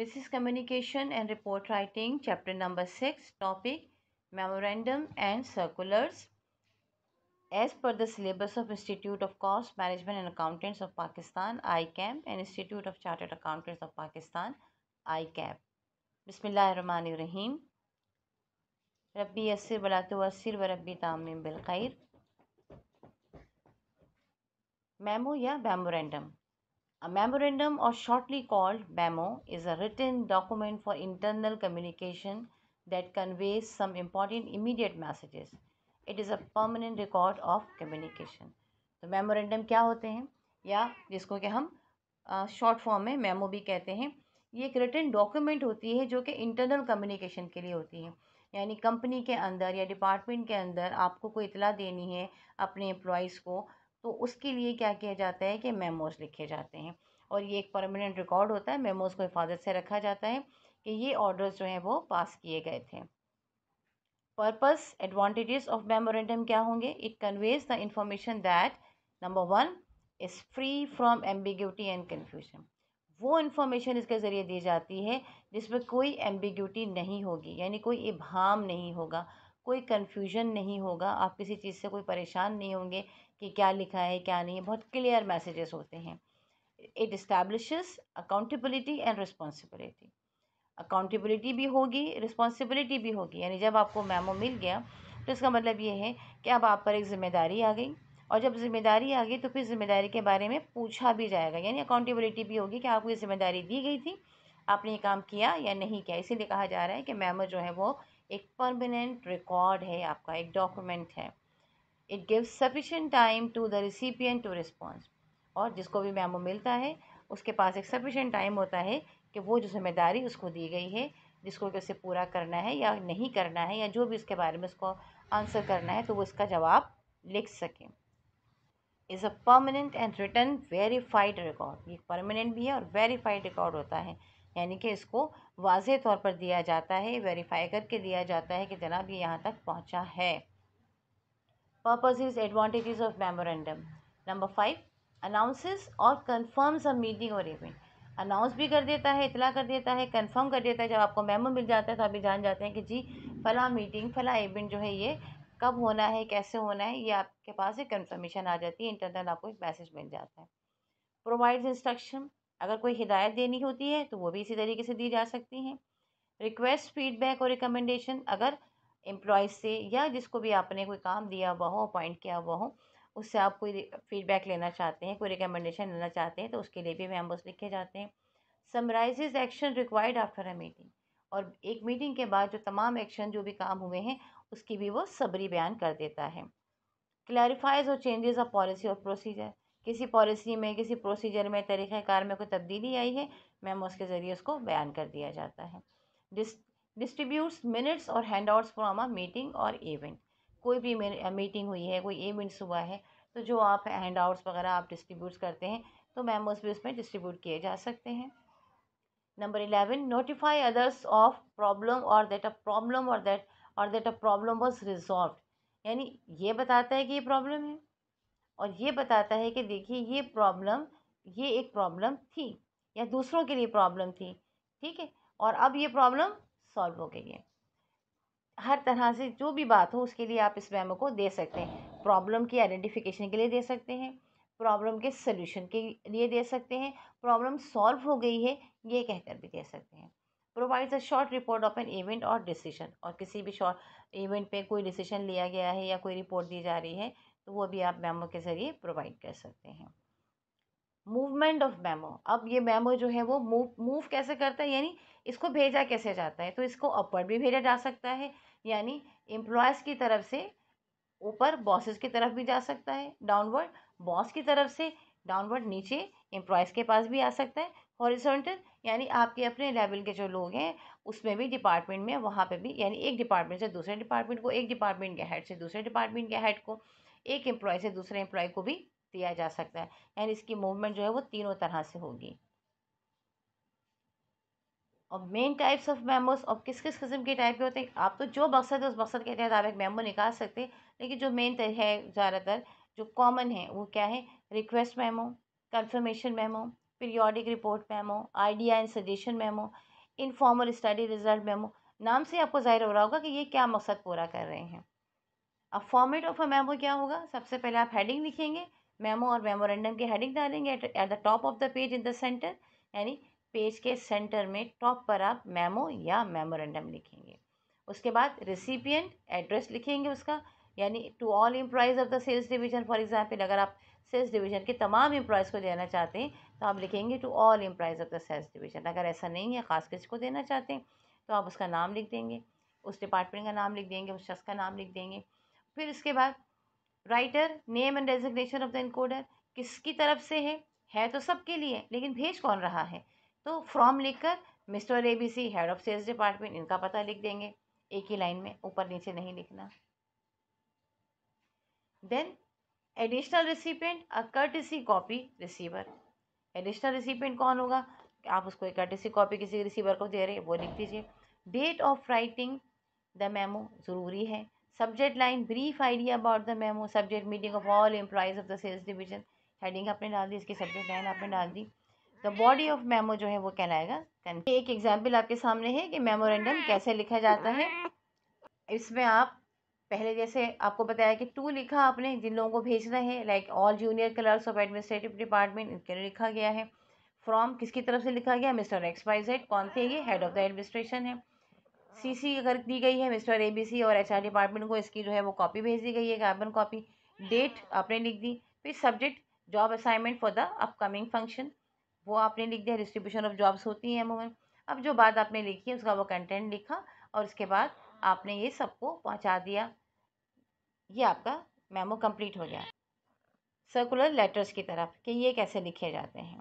Basis communication and report writing chapter number six topic memorandum and circulars as per the syllabus of Institute of Cost Management and Accountants of Pakistan I ICMAP and Institute of Chartered Accountants of Pakistan आई कैम्प बसमिल्लाम रबी असर बलात वसर व रबी तामिम बिलखैर मेमो या memorandum A memorandum, or shortly called memo, is a written document for internal communication that conveys some important immediate messages. It is a permanent record of communication तो मेमोरेंडम क्या होते हैं या जिसको कि हम शॉर्ट फॉर्म में मेमो भी कहते हैं ये एक रिटर्न डॉक्यूमेंट होती है जो कि इंटरनल कम्युनिकेशन के लिए होती है यानी कंपनी के अंदर या डिपार्टमेंट के अंदर आपको कोई इतला देनी है अपने एम्प्लॉयज़ को तो उसके लिए क्या किया जाता है कि मेमोज़ लिखे जाते हैं और ये एक परमानेंट रिकॉर्ड होता है मेमोज़ को हिफाज़त से रखा जाता है कि ये ऑर्डर्स जो हैं वो पास किए गए थे पर्पस एडवांटेजेस ऑफ मेमोरेंडम क्या होंगे it conveys the information that number one is free from ambiguity and confusion वो इन्फॉर्मेशन इसके ज़रिए दी जाती है जिसमें कोई एम्बिग्यूटी नहीं होगी यानी कोई इभाम नहीं होगा कोई कन्फ्यूजन नहीं होगा आप किसी चीज़ से कोई परेशान नहीं होंगे कि क्या लिखा है क्या नहीं है बहुत क्लियर मैसेजेस होते हैं it establish accountability and responsibility accountability भी होगी रिस्पॉन्सिबिलिटी भी होगी यानी जब आपको मेमो मिल गया तो इसका मतलब ये है कि अब आप पर एक ज़िम्मेदारी आ गई और जब ज़िम्मेदारी आ गई तो फिर ज़िम्मेदारी के बारे में पूछा भी जाएगा यानी अकाउंटेबिलिटी भी होगी कि आपको ये ज़िम्मेदारी दी गई थी आपने ये काम किया या नहीं किया इसीलिए कहा जा रहा है कि मैमो जो है वो एक परमानेंट रिकॉर्ड है आपका एक डॉक्यूमेंट है it gives sufficient time to the recipient to response और जिसको भी मैम मिलता है उसके पास एक सफिशेंट टाइम होता है कि वो जो जिम्मेदारी उसको दी गई है जिसको कि उसे पूरा करना है या नहीं करना है या जो भी उसके बारे में उसको आंसर करना है तो वो इसका जवाब लिख सकें is a permanent and written verified record ये परमानेंट भी है और वेरीफाइड रिकॉर्ड होता है यानी कि इसको वाज तौर पर दिया जाता है वेरीफाई करके दिया जाता है कि जनाब ये यहाँ तक पहुँचा है is advantages of memorandum number five announce और कन्फर्म्स अ मीटिंग और इवेंट अनाउंस भी कर देता है इतला कर देता है कन्फर्म कर देता है जब आपको मेमो मिल जाता है तो आप भी जान जाते हैं कि जी फ़ला मीटिंग फ़ला इवेंट जो है ये कब होना है कैसे होना है ये आपके पास एक कन्फर्मेशन आ जाती है इंटरनल आपको एक मैसेज मिल जाता है प्रोवाइड्स इंस्ट्रक्शन अगर कोई हिदायत देनी होती है तो वो भी इसी तरीके से दी जा सकती हैं रिक्वेस्ट फीडबैक और रिकमेंडेशन अगर एम्प्लॉयज़ से या जिसको भी आपने कोई काम दिया हुआ हो अपॉइंट किया हुआ हो उससे आप कोई फीडबैक लेना चाहते हैं कोई रिकमेंडेशन लेना चाहते हैं तो उसके लिए भी मेम्बर्स लिखे जाते हैं summarises action required after a meeting और एक मीटिंग के बाद जो तमाम एक्शन जो भी काम हुए हैं उसकी भी वो सबरी बयान कर देता है क्लैरिफाइज और चेंजेस ऑफ पॉलिसी और प्रोसीजर किसी पॉलिसी में किसी प्रोसीजर में तरीक़ार में कोई तब्दीली आई है मैम के ज़रिए उसको बयान कर दिया जाता है डिस डिस्ट्रीब्यूट मिनट्स और हैंडआउट्स आउट्स अ मीटिंग और इवेंट कोई भी मीटिंग हुई है कोई इवेंट्स हुआ है तो जो आप हैंड आउट्स वगैरह आप डिस्ट्रीब्यूट करते हैं तो मेमोज भी उसमें डिस्ट्रीब्यूट किए जा सकते हैं number eleven notify others of problem और दैट अ प्रॉब्लम और दैट और that a problem was resolve यानी ये बताता है कि ये प्रॉब्लम है और ये बताता है कि देखिए ये प्रॉब्लम ये एक प्रॉब्लम थी या दूसरों के लिए प्रॉब्लम थी ठीक है और अब ये प्रॉब्लम सॉल्व हो गई है हर तरह से जो भी बात हो उसके लिए आप इस मेमो को दे सकते हैं प्रॉब्लम की आइडेंटिफिकेशन के लिए दे सकते हैं प्रॉब्लम के सोल्यूशन के लिए दे सकते हैं प्रॉब्लम सॉल्व हो गई है ये कहकर भी दे सकते हैं provides a short report of an event और डिसीजन और किसी भी शॉर्ट इवेंट पे कोई डिसीजन लिया गया है या कोई रिपोर्ट दी जा रही है तो वो भी आप मेमो के ज़रिए प्रोवाइड कर सकते हैं मूवमेंट ऑफ मेमो अब ये मेमो जो है वो मूव मूव कैसे करता है यानी इसको भेजा कैसे जाता है तो इसको अपवर्ड भी भेजा जा सकता है यानी एम्प्लॉयज़ की तरफ से ऊपर बॉसेस की तरफ भी जा सकता है डाउनवर्ड बॉस की तरफ से डाउनवर्ड नीचे एम्प्लॉयज़ के पास भी आ सकता है हॉरिजॉन्टल यानी आपके अपने लेवल के जो लोग हैं उसमें भी डिपार्टमेंट में वहाँ पे भी यानी एक डिपार्टमेंट से दूसरे डिपार्टमेंट को एक डिपार्टमेंट के हेड से दूसरे डिपार्टमेंट के हेड को एक एम्प्लॉय से दूसरे एम्प्लॉय को भी दिया जा सकता है यानी इसकी मूवमेंट जो है वो तीनों तरह से होगी और मेन टाइप्स ऑफ मेम्बर्स और किस किस किस्म के टाइप के होते हैं आप तो जो मकसद है उस मकसद के तहत आप एक मेमो निकाल सकते हैं लेकिन जो मेन है ज़्यादातर जो कॉमन है वो क्या है request memo confirmation memo periodic report memo idea and suggestion memo informal study result memo नाम से आपको ज़ाहिर हो रहा होगा कि ये क्या मकसद पूरा कर रहे हैं अब फॉर्मेट ऑफ अ मेमो क्या होगा सबसे पहले आप हेडिंग लिखेंगे मेमो और मेमोरेंडम की हेडिंग डालेंगे at the top of the page in the centre यानी पेज के सेंटर में टॉप पर आप मेमो या मेमोरेंडम लिखेंगे उसके बाद रिसिपियंट एड्रेस लिखेंगे उसका यानी to all employees of the sales division for example अगर आप सेल्स डिवीजन के तमाम एम्प्लॉयज़ को देना चाहते हैं तो आप लिखेंगे to all employees of the sales division अगर ऐसा नहीं है ख़ास किसी को देना चाहते हैं तो आप उसका नाम लिख देंगे उस डिपार्टमेंट का नाम लिख देंगे उस शख्स का नाम लिख देंगे फिर इसके बाद writer name and designation of the encoder किसकी तरफ से है है तो सबके लिए लेकिन भेज कौन रहा है तो फ्रॉम लिखकर mister A B C head of sales department इनका पता लिख देंगे एक ही लाइन में ऊपर नीचे नहीं लिखना then additional recipient a courtesy copy receiver additional recipient कौन होगा आप उसको एक कर्टिसी कॉपी किसी रिसीवर को दे रहे वो लिख दीजिए date of writing the memo ज़रूरी है subject line brief idea about the memo subject meeting of all employees of the sales division heading आपने डाल दी इसकी सब्जेक्ट लाइन आपने डाल दी द बॉडी ऑफ मेमो जो है वो कहलाएगा एक एग्जाम्पल आपके सामने है कि मेमोरेंडम कैसे लिखा जाता है इसमें आप पहले जैसे आपको बताया कि टू लिखा आपने जिन लोगों को भेजना है like all junior clerks of administrative department इनके लिए लिखा गया है फ्रॉम किसकी तरफ से लिखा गया मिस्टर एक्स वाई जेड कौन थे ये हेड ऑफ द एडमिनिस्ट्रेशन है हाँ। सीसी अगर दी गई है मिस्टर एबीसी और एचआर डिपार्टमेंट को इसकी जो है वो कॉपी भेज दी गई है कार्बन कॉपी डेट आपने लिख दी फिर subject job assignment for the upcoming function वो आपने लिख दिया डिस्ट्रीब्यूशन ऑफ जॉब्स होती हैं अमूमन अब जो बात आपने लिखी है उसका वो कंटेंट लिखा और उसके बाद आपने ये सबको पहुँचा दिया ये आपका मेमो कम्प्लीट हो गया सर्कुलर लेटर्स की तरफ कि ये कैसे लिखे जाते हैं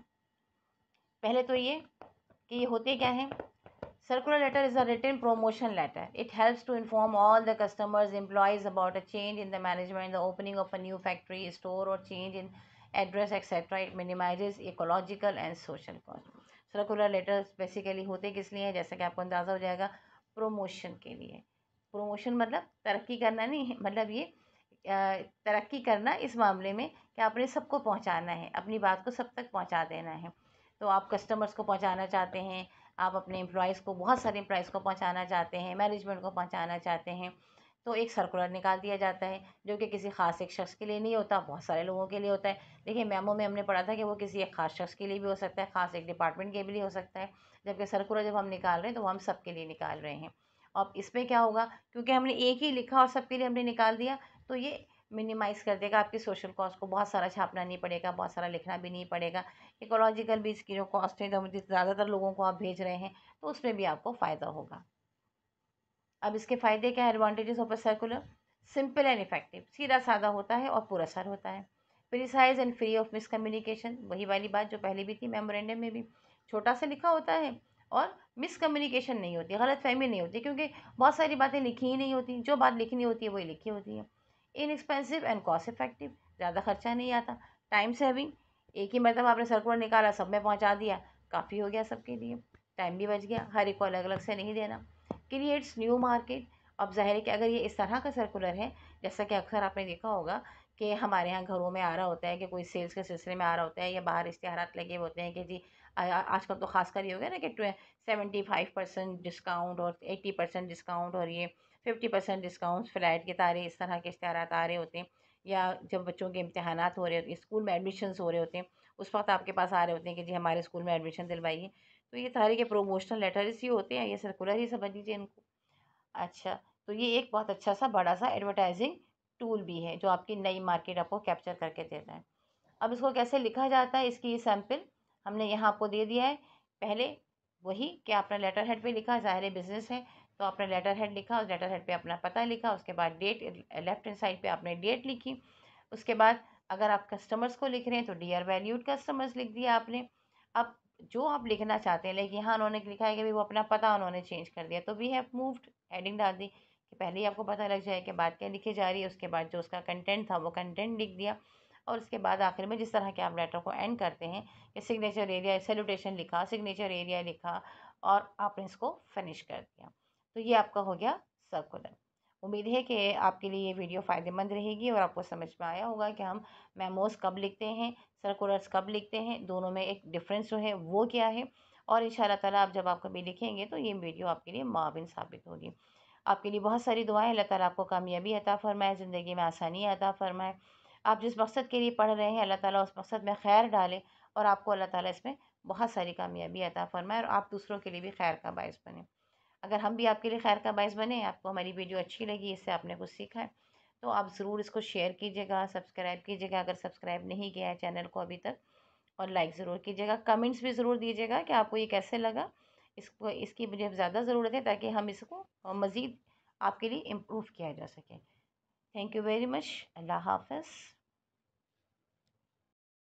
पहले तो ये कि ये होते क्या हैं Circular letter is a written promotion letter. It helps to inform all the customers, employees about a change in the management, the opening of a new factory, store or change in address etc. It minimizes ecological and social cost. Circular letters basically होते किस लिए हैं जैसा कि आपको अंदाज़ा हो जाएगा promotion के लिए promotion मतलब तरक्की करना नहीं मतलब ये तरक्की करना इस मामले में कि आपने सबको पहुंचाना है अपनी बात को सब तक पहुंचा देना है तो आप कस्टमर्स को पहुंचाना चाहते हैं आप अपने एम्प्लॉइज़ को बहुत सारे एम्प्लॉयज़ को पहुँचाना चाहते हैं मैनेजमेंट को पहुँचाना चाहते हैं तो एक सर्कुलर निकाल दिया जाता है जो कि किसी ख़ास एक शख्स के लिए नहीं होता बहुत सारे लोगों के लिए होता है देखिए मेमो में हमने पढ़ा था कि वो किसी एक ख़ास शख्स के लिए भी हो सकता है ख़ास एक डिपार्टमेंट के लिए हो सकता है जबकि सर्कुलर जब हम निकाल रहे हैं तो हम सब के लिए निकाल रहे हैं अब इसमें क्या होगा क्योंकि हमने एक ही लिखा और सबके लिए हमने निकाल दिया तो ये मिनिमाइज़ कर देगा आपकी सोशल कॉस्ट को बहुत सारा छापना नहीं पड़ेगा बहुत सारा लिखना भी नहीं पड़ेगा इकोलॉजिकल भी इसकी जो कॉस्ट है ज़्यादातर लोगों को आप भेज रहे हैं तो उसमें भी आपको फ़ायदा होगा अब इसके फ़ायदे क्या है advantages of a circular simple and effective सीधा साधा होता है और पूरा सर होता है precise and free of miscommunication वही वाली बात जो पहले भी थी मेमोरेंडम में भी छोटा सा लिखा होता है और मिसकम्युनिकेशन नहीं होती गलत फहमी नहीं होती क्योंकि बहुत सारी बातें लिखी ही नहीं होती जो बात लिखनी होती है वही लिखी होती है इनएक्सपेंसिव एंड कॉस्ट इफेक्टिव ज़्यादा खर्चा नहीं आता टाइम सेविंग एक ही मतलब आपने सर्कुलर निकाला सब में पहुँचा दिया काफ़ी हो गया सबके लिए टाइम भी बच गया हर एक को अलग अलग से नहीं देना क्रिएट्स न्यू मार्केट अब जाहिर है कि अगर ये इस तरह का सर्कुलर है जैसा कि अक्सर आपने देखा होगा कि हमारे यहाँ घरों में आ रहा होता है कि कोई सेल्स के सिलसिले में आ रहा होता है या बाहर इश्तहार लगे होते हैं कि जी आजकल तो खासकर ये हो गया ना कि सेवेंटी फाइव परसेंट डिस्काउंट और एट्टी परसेंट डिस्काउंट और ये फ़िफ्टी परसेंट डिस्काउंट्स फ्लाइट के तारे इस तरह के इश्तहार आ रहे होते हैं या जब बच्चों के इम्तहान हो रहे होते हैं स्कूल में एडमिशन्स हो रहे होते हैं उस वक्त आपके पास आ रहे होते हैं कि जी हमारे स्कूल में एडमिशन दिलवाइए तो ये सारे के प्रोमोशनल लेटर्स ही होते हैं ये सर्कुलर ही समझ लीजिए इनको अच्छा तो ये एक बहुत अच्छा सा बड़ा सा एडवर्टाइजिंग टूल भी है जो आपकी नई मार्केट आपको कैप्चर करके देता है अब इसको कैसे लिखा जाता है इसकी ये सैम्पल हमने यहाँ आपको दे दिया है पहले वही कि आपने लेटर हेड पे लिखा ज़ाहिर बिजनेस है तो आपने लेटर हेड लिखा उस लेटर हेड पे अपना पता लिखा उसके बाद डेट लेफ्ट हैंड साइड पे आपने डेट लिखी उसके बाद अगर आप कस्टमर्स को लिख रहे हैं तो डियर वैल्यूड कस्टमर्स लिख दिया आपने अब जो आप लिखना चाहते हैं लेकिन यहाँ उन्होंने लिखा है कि भाई वो अपना पता उन्होंने चेंज कर दिया तो वी हैव मूव्ड हेडिंग डाल दी कि पहले ही आपको पता लग जाए कि बात क्या लिखी जा रही है उसके बाद जो उसका कंटेंट था वो कंटेंट लिख दिया और उसके बाद आखिर में जिस तरह के आप लेटर को एंड करते हैं कि सिग्नेचर एरिया सेल्यूटेशन लिखा सिग्नेचर एरिया लिखा और आपने इसको फिनिश कर दिया तो ये आपका हो गया सर्कुलर उम्मीद है कि आपके लिए ये वीडियो फ़ायदेमंद रहेगी और आपको समझ में आया होगा कि हम मेमोस कब लिखते हैं सर्कुलर्स कब लिखते हैं दोनों में एक डिफरेंस जो है वो क्या है और इन ताला आप जब आप कभी लिखेंगे तो ये वीडियो आपके लिए माविन साबित होगी आपके लिए बहुत सारी दुआएं अल्लाह ताला आपको कामयाबी अता फ़रमाए ज़िंदगी में आसानी अता फ़रमाए आप जिस मकसद के लिए पढ़ रहे हैं अल्लाह ताला उस मकसद में खैर डाले और आपको अल्लाह ताला इसमें बहुत सारी कामयाबी अता फ़रमाए और आप दूसरों के लिए भी खैर का बायस बने अगर हम भी आपके लिए खैर का बायस बने आपको हमारी वीडियो अच्छी लगी इससे आपने कुछ सीखा है तो आप ज़रूर इसको शेयर कीजिएगा सब्सक्राइब कीजिएगा अगर सब्सक्राइब नहीं किया है चैनल को अभी तक और लाइक ज़रूर कीजिएगा कमेंट्स भी ज़रूर दीजिएगा कि आपको ये कैसे लगा इसको इसकी मुझे ज़्यादा ज़रूरत है ताकि हम इसको मज़ीद आपके लिए इम्प्रूव किया जा सके thank you very much Allah half